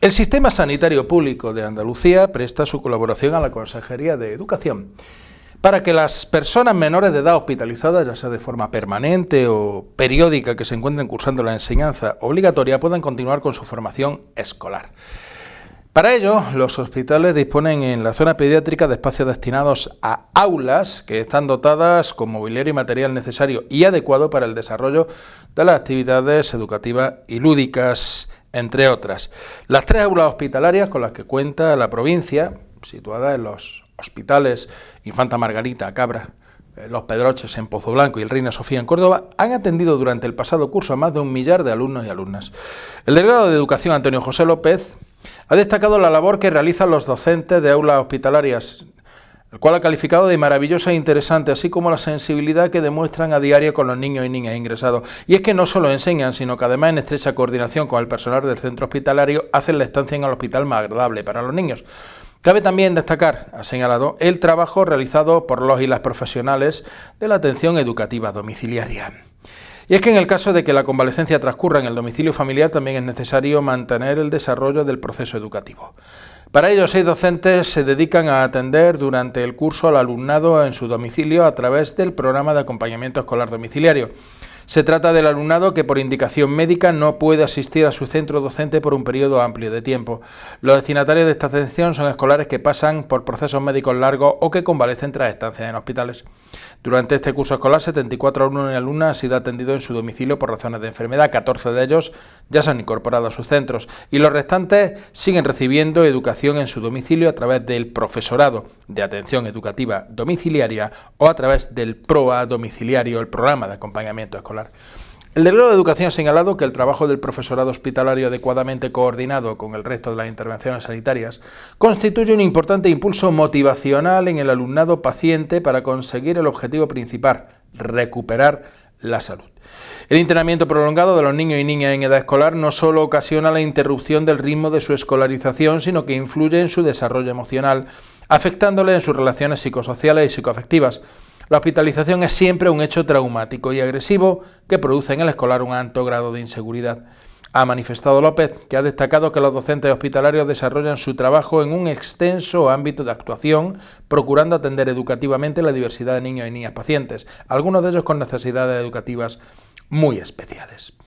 El sistema sanitario público de Andalucía presta su colaboración a la Consejería de Educación para que las personas menores de edad hospitalizadas, ya sea de forma permanente o periódica que se encuentren cursando la enseñanza obligatoria, puedan continuar con su formación escolar. Para ello, los hospitales disponen en la zona pediátrica de espacios destinados a aulas que están dotadas con mobiliario y material necesario y adecuado para el desarrollo de las actividades educativas y lúdicas, entre otras. Las tres aulas hospitalarias con las que cuenta la provincia, situadas en los hospitales Infanta Margarita, Cabra, eh, los Pedroches en Pozo Blanco y el Reina Sofía en Córdoba han atendido durante el pasado curso a más de un millar de alumnos y alumnas. El delegado de Educación, Antonio José López, ha destacado la labor que realizan los docentes de aulas hospitalarias, el cual ha calificado de maravillosa e interesante, así como la sensibilidad que demuestran a diario con los niños y niñas ingresados. Y es que no solo enseñan, sino que además en estrecha coordinación con el personal del centro hospitalario hacen la estancia en el hospital más agradable para los niños. Cabe también destacar, ha señalado, el trabajo realizado por los y las profesionales de la atención educativa domiciliaria. Y es que en el caso de que la convalecencia transcurra en el domicilio familiar, también es necesario mantener el desarrollo del proceso educativo. Para ello, seis docentes se dedican a atender durante el curso al alumnado en su domicilio a través del programa de acompañamiento escolar domiciliario. Se trata del alumnado que por indicación médica no puede asistir a su centro docente por un periodo amplio de tiempo. Los destinatarios de esta atención son escolares que pasan por procesos médicos largos o que convalecen tras estancias en hospitales. Durante este curso escolar, 74 alumnos y alumnas han sido atendidos en su domicilio por razones de enfermedad, 14 de ellos ya se han incorporado a sus centros y los restantes siguen recibiendo educación en su domicilio a través del profesorado de atención educativa domiciliaria o a través del PROA domiciliario, el programa de acompañamiento escolar el decreto de educación ha señalado que el trabajo del profesorado hospitalario adecuadamente coordinado con el resto de las intervenciones sanitarias constituye un importante impulso motivacional en el alumnado paciente para conseguir el objetivo principal, recuperar la salud. El entrenamiento prolongado de los niños y niñas en edad escolar no solo ocasiona la interrupción del ritmo de su escolarización, sino que influye en su desarrollo emocional, afectándole en sus relaciones psicosociales y psicoafectivas, la hospitalización es siempre un hecho traumático y agresivo que produce en el escolar un alto grado de inseguridad. Ha manifestado López, que ha destacado que los docentes hospitalarios desarrollan su trabajo en un extenso ámbito de actuación, procurando atender educativamente la diversidad de niños y niñas pacientes, algunos de ellos con necesidades educativas muy especiales.